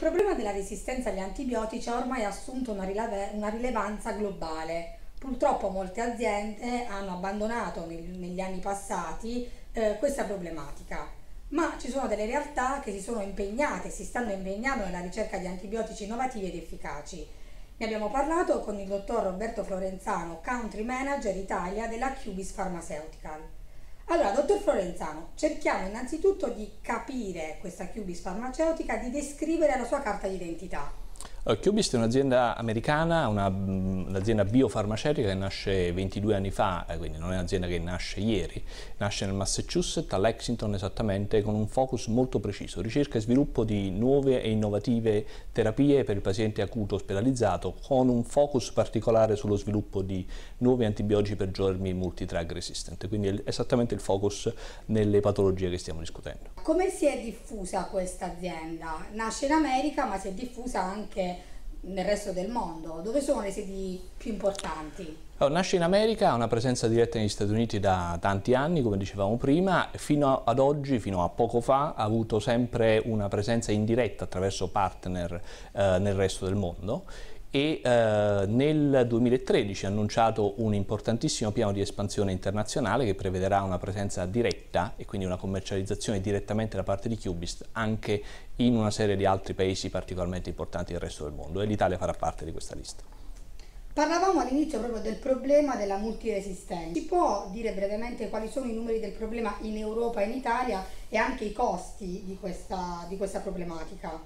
Il problema della resistenza agli antibiotici ha ormai assunto una, rileve- una rilevanza globale. Purtroppo molte aziende hanno abbandonato neg- negli anni passati eh, questa problematica, ma ci sono delle realtà che si sono impegnate, si stanno impegnando nella ricerca di antibiotici innovativi ed efficaci. Ne abbiamo parlato con il dottor Roberto Florenzano, Country Manager Italia della Cubis Pharmaceutical. Allora, dottor Florenzano, cerchiamo innanzitutto di capire questa Cubis farmaceutica, di descrivere la sua carta d'identità. Eh, Cubist è un'azienda americana, un'azienda mm, biofarmaceutica che nasce 22 anni fa, eh, quindi non è un'azienda che nasce ieri, nasce nel Massachusetts, a Lexington esattamente, con un focus molto preciso, ricerca e sviluppo di nuove e innovative terapie per il paziente acuto ospedalizzato, con un focus particolare sullo sviluppo di nuovi antibiotici per germi multitrag resistant, quindi è esattamente il focus nelle patologie che stiamo discutendo. Come si è diffusa questa azienda? Nasce in America ma si è diffusa anche nel resto del mondo? Dove sono le sedi più importanti? Allora, nasce in America, ha una presenza diretta negli Stati Uniti da tanti anni, come dicevamo prima, fino ad oggi, fino a poco fa, ha avuto sempre una presenza indiretta attraverso partner eh, nel resto del mondo e eh, nel 2013 ha annunciato un importantissimo piano di espansione internazionale che prevederà una presenza diretta e quindi una commercializzazione direttamente da parte di Cubist anche in una serie di altri paesi particolarmente importanti del resto del mondo e l'Italia farà parte di questa lista. Parlavamo all'inizio proprio del problema della multiresistenza. Si può dire brevemente quali sono i numeri del problema in Europa e in Italia e anche i costi di questa, di questa problematica?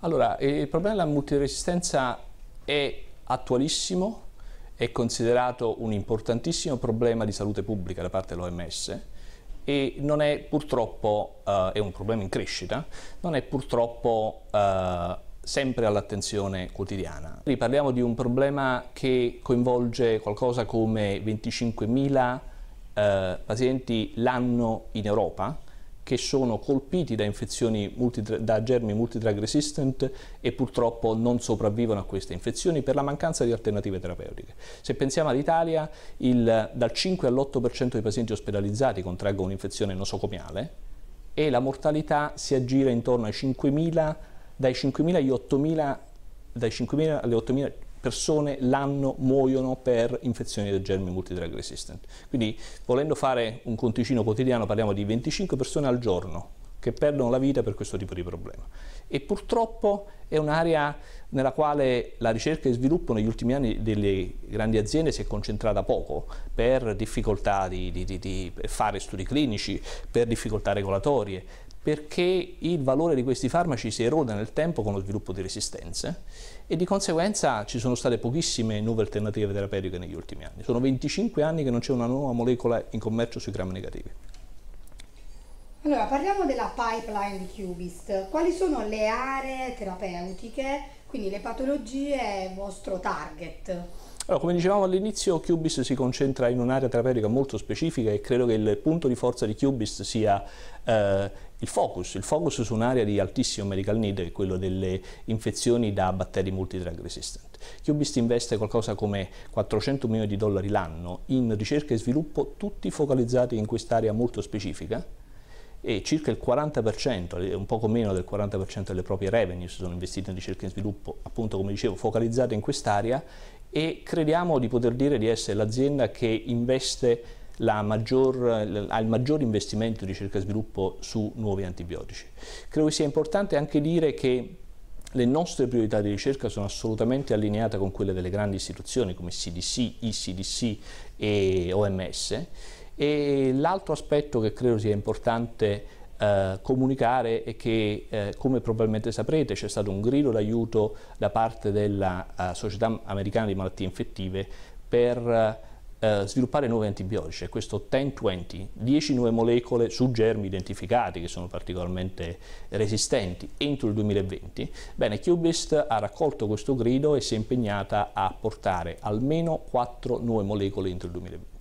Allora, il problema della multiresistenza è attualissimo, è considerato un importantissimo problema di salute pubblica da parte dell'OMS e non è purtroppo, uh, è un problema in crescita, non è purtroppo uh, sempre all'attenzione quotidiana. Qui parliamo di un problema che coinvolge qualcosa come 25.000 uh, eh, pazienti l'anno in Europa, che sono colpiti da, da germi multidrug resistant e purtroppo non sopravvivono a queste infezioni per la mancanza di alternative terapeutiche. Se pensiamo all'Italia, dal 5 all'8% dei pazienti ospedalizzati contraggono un'infezione nosocomiale e la mortalità si aggira intorno ai 5.000, dai 5.000 agli 8.000, dai 5.000 alle 8.000 persone l'anno muoiono per infezioni del germi multidrug resistant. Quindi volendo fare un conticino quotidiano parliamo di 25 persone al giorno che perdono la vita per questo tipo di problema. E purtroppo è un'area nella quale la ricerca e sviluppo negli ultimi anni delle grandi aziende si è concentrata poco per difficoltà di, di, di, di fare studi clinici, per difficoltà regolatorie perché il valore di questi farmaci si eroda nel tempo con lo sviluppo di resistenze e di conseguenza ci sono state pochissime nuove alternative terapeutiche negli ultimi anni. Sono 25 anni che non c'è una nuova molecola in commercio sui gram negativi. Allora, parliamo della pipeline di Cubist. Quali sono le aree terapeutiche quindi le patologie è il vostro target? Allora, come dicevamo all'inizio, Cubis si concentra in un'area terapeutica molto specifica e credo che il punto di forza di Cubis sia eh, il focus, il focus su un'area di altissimo medical need, che è quello delle infezioni da batteri multidrug resistant. Cubist investe qualcosa come 400 milioni di dollari l'anno in ricerca e sviluppo, tutti focalizzati in quest'area molto specifica, e circa il 40%, un poco meno del 40% delle proprie revenue sono investite in ricerca e sviluppo, appunto come dicevo, focalizzate in quest'area e crediamo di poter dire di essere l'azienda che investe maggior, ha il maggior investimento in ricerca e sviluppo su nuovi antibiotici. Credo sia importante anche dire che le nostre priorità di ricerca sono assolutamente allineate con quelle delle grandi istituzioni come CDC, ICDC e OMS e l'altro aspetto che credo sia importante eh, comunicare è che, eh, come probabilmente saprete, c'è stato un grido d'aiuto da parte della uh, Società Americana di Malattie Infettive per uh, sviluppare nuovi antibiotici, questo 10-20, 10 nuove molecole su germi identificati che sono particolarmente resistenti entro il 2020. Bene, Cubist ha raccolto questo grido e si è impegnata a portare almeno 4 nuove molecole entro il 2020.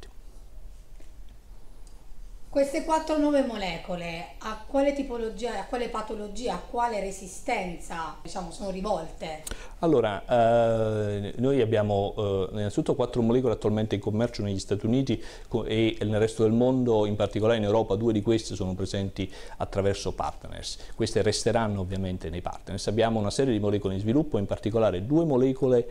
Queste quattro nuove molecole a quale tipologia, a quale patologia, a quale resistenza diciamo, sono rivolte? Allora, eh, noi abbiamo eh, innanzitutto quattro molecole attualmente in commercio negli Stati Uniti e nel resto del mondo, in particolare in Europa, due di queste sono presenti attraverso partners. Queste resteranno ovviamente nei partners. Abbiamo una serie di molecole in sviluppo, in particolare due molecole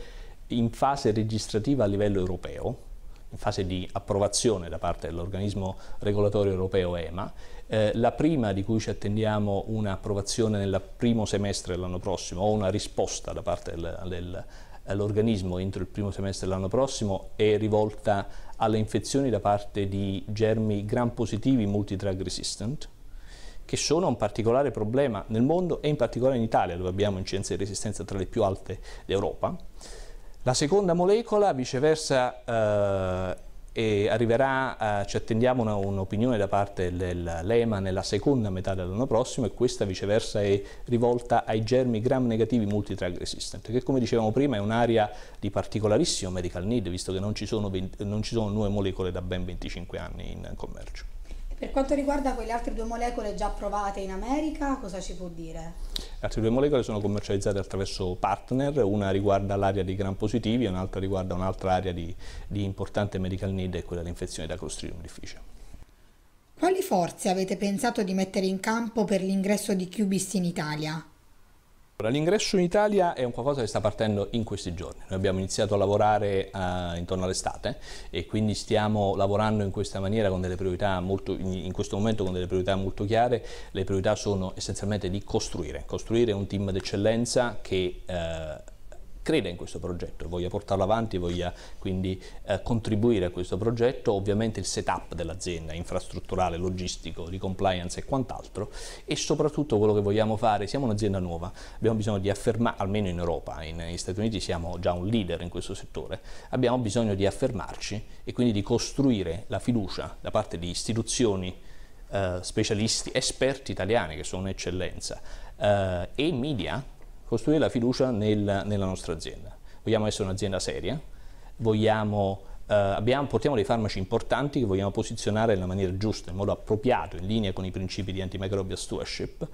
in fase registrativa a livello europeo, in fase di approvazione da parte dell'organismo regolatorio europeo EMA, eh, la prima di cui ci attendiamo un'approvazione nel primo semestre dell'anno prossimo o una risposta da parte del, del l'organismo entro il primo semestre dell'anno prossimo è rivolta alle infezioni da parte di germi gram positivi multidrug resistant che sono un particolare problema nel mondo e in particolare in Italia dove abbiamo incidenze di resistenza tra le più alte d'Europa la seconda molecola viceversa eh, arriverà, eh, ci attendiamo un'opinione un da parte dell'EMA nella seconda metà dell'anno prossimo e questa viceversa è rivolta ai germi gram negativi multitrag resistant che come dicevamo prima è un'area di particolarissimo medical need visto che non ci sono, 20, non ci sono nuove molecole da ben 25 anni in commercio. Per quanto riguarda quelle altre due molecole già provate in America, cosa ci può dire? Le altre due molecole sono commercializzate attraverso partner, una riguarda l'area di gram positivi e un'altra riguarda un'altra area di, di, importante medical need, è quella dell'infezione da Clostridium difficile. Quali forze avete pensato di mettere in campo per l'ingresso di Cubist in Italia? L'ingresso in Italia è un qualcosa che sta partendo in questi giorni. Noi abbiamo iniziato a lavorare uh, intorno all'estate e quindi stiamo lavorando in questa maniera con delle priorità molto, in questo momento con delle priorità molto chiare. Le priorità sono essenzialmente di costruire, costruire un team d'eccellenza che uh, creda in questo progetto, voglia portarlo avanti, voglia quindi eh, contribuire a questo progetto, ovviamente il setup dell'azienda, infrastrutturale, logistico, di compliance e quant'altro e soprattutto quello che vogliamo fare, siamo un'azienda nuova, abbiamo bisogno di affermare, almeno in Europa, in, negli Stati Uniti siamo già un leader in questo settore, abbiamo bisogno di affermarci e quindi di costruire la fiducia da parte di istituzioni, eh, specialisti, esperti italiani che sono un'eccellenza eh, e media costruire la fiducia nel, nella nostra azienda. Vogliamo essere un'azienda seria, vogliamo, eh, abbiamo, portiamo dei farmaci importanti che vogliamo posizionare nella maniera giusta, in modo appropriato, in linea con i principi di antimicrobial stewardship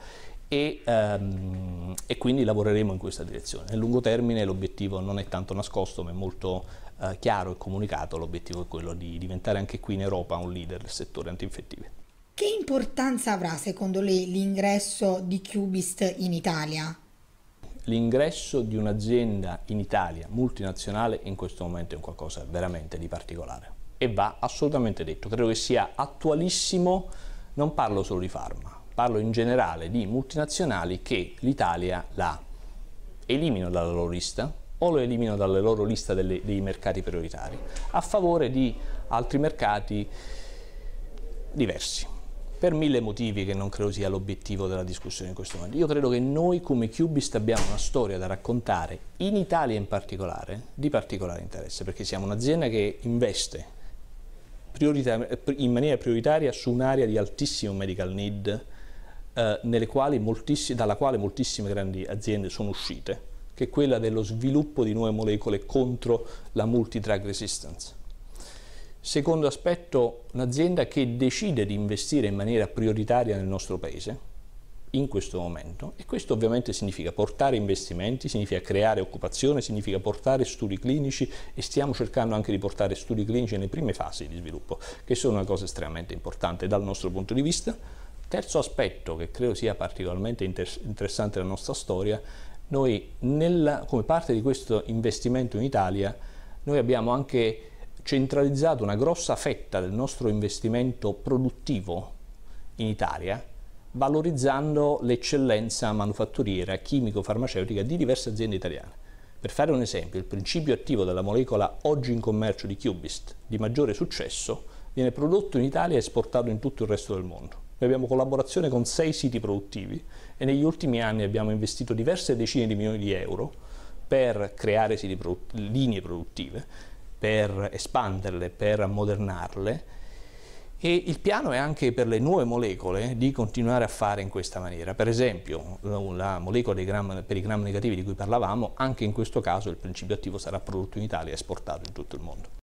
e, ehm, e, quindi lavoreremo in questa direzione. Nel lungo termine l'obiettivo non è tanto nascosto ma è molto eh, chiaro e comunicato, l'obiettivo è quello di diventare anche qui in Europa un leader del settore antinfettivo. Che importanza avrà secondo lei l'ingresso di Cubist in Italia? l'ingresso di un'azienda in Italia multinazionale in questo momento è qualcosa veramente di particolare e va assolutamente detto. Credo che sia attualissimo, non parlo solo di farma, parlo in generale di multinazionali che l'Italia la eliminano dalla loro lista o lo eliminano dalla loro lista delle, dei mercati prioritari a favore di altri mercati diversi per mille motivi che non credo sia l'obiettivo della discussione in questo momento. Io credo che noi come Cubist abbiamo una storia da raccontare, in Italia in particolare, di particolare interesse, perché siamo un'azienda che investe in maniera prioritaria su un'area di altissimo medical need, eh, quali dalla quale moltissime grandi aziende sono uscite, che è quella dello sviluppo di nuove molecole contro la multidrug resistance Secondo aspetto, un'azienda che decide di investire in maniera prioritaria nel nostro paese, in questo momento, e questo ovviamente significa portare investimenti, significa creare occupazione, significa portare studi clinici e stiamo cercando anche di portare studi clinici nelle prime fasi di sviluppo, che sono una cosa estremamente importante dal nostro punto di vista. Terzo aspetto che credo sia particolarmente interessante nella nostra storia, noi nella, come parte di questo investimento in Italia, noi abbiamo anche centralizzato una grossa fetta del nostro investimento produttivo in Italia, valorizzando l'eccellenza manufatturiera chimico-farmaceutica di diverse aziende italiane. Per fare un esempio, il principio attivo della molecola oggi in commercio di Cubist, di maggiore successo, viene prodotto in Italia e esportato in tutto il resto del mondo. Noi abbiamo collaborazione con sei siti produttivi e negli ultimi anni abbiamo investito diverse decine di milioni di euro per creare prodotti, linee produttive per espanderle, per ammodernarle e il piano è anche per le nuove molecole di continuare a fare in questa maniera. Per esempio la molecola gram, per i gram negativi di cui parlavamo, anche in questo caso il principio attivo sarà prodotto in Italia e esportato in tutto il mondo.